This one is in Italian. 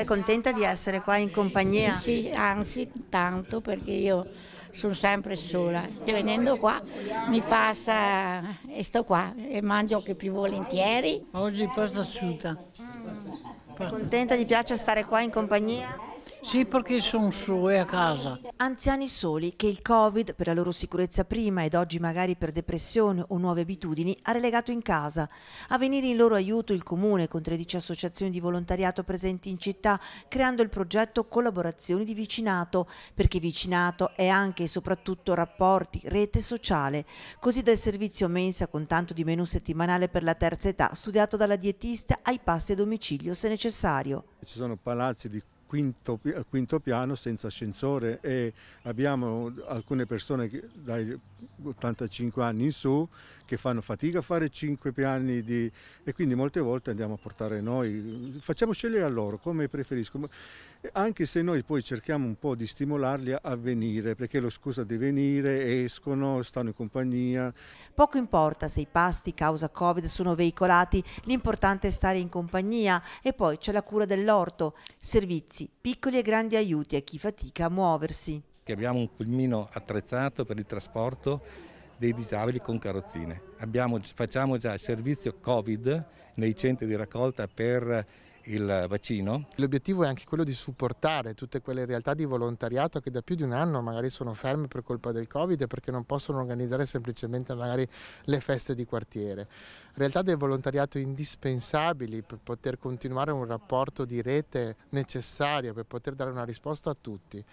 È contenta di essere qua in compagnia? Sì, anzi tanto perché io sono sempre sola. Cioè, venendo qua mi passa e sto qua e mangio anche più volentieri. Oggi pasta asciutta. Pasta. Contenta, di piace stare qua in compagnia? Sì, perché sono sue a casa. Anziani soli che il Covid, per la loro sicurezza prima ed oggi magari per depressione o nuove abitudini, ha relegato in casa. A venire in loro aiuto il Comune con 13 associazioni di volontariato presenti in città, creando il progetto Collaborazioni di Vicinato, perché vicinato è anche e soprattutto rapporti, rete sociale. Così dal servizio mensa con tanto di menù settimanale per la terza età, studiato dalla dietista ai passi a domicilio se necessario. Ci sono palazzi di quinto, quinto, piano senza ascensore e abbiamo alcune persone dai 85 anni in su che fanno fatica a fare 5 piani di, e quindi molte volte andiamo a portare noi, facciamo scegliere a loro come preferiscono, anche se noi poi cerchiamo un po' di stimolarli a venire perché lo scusa di venire, escono, stanno in compagnia. Poco importa se i pasti causa Covid sono veicolati, l'importante è stare in compagnia e poi c'è la cura dell'orto, servizi servizi, piccoli e grandi aiuti a chi fatica a muoversi. Abbiamo un pulmino attrezzato per il trasporto dei disabili con carrozzine. Abbiamo, facciamo già il servizio Covid nei centri di raccolta per il vaccino. L'obiettivo è anche quello di supportare tutte quelle realtà di volontariato che da più di un anno magari sono ferme per colpa del Covid e perché non possono organizzare semplicemente magari le feste di quartiere. Realtà del volontariato indispensabili per poter continuare un rapporto di rete necessario, per poter dare una risposta a tutti.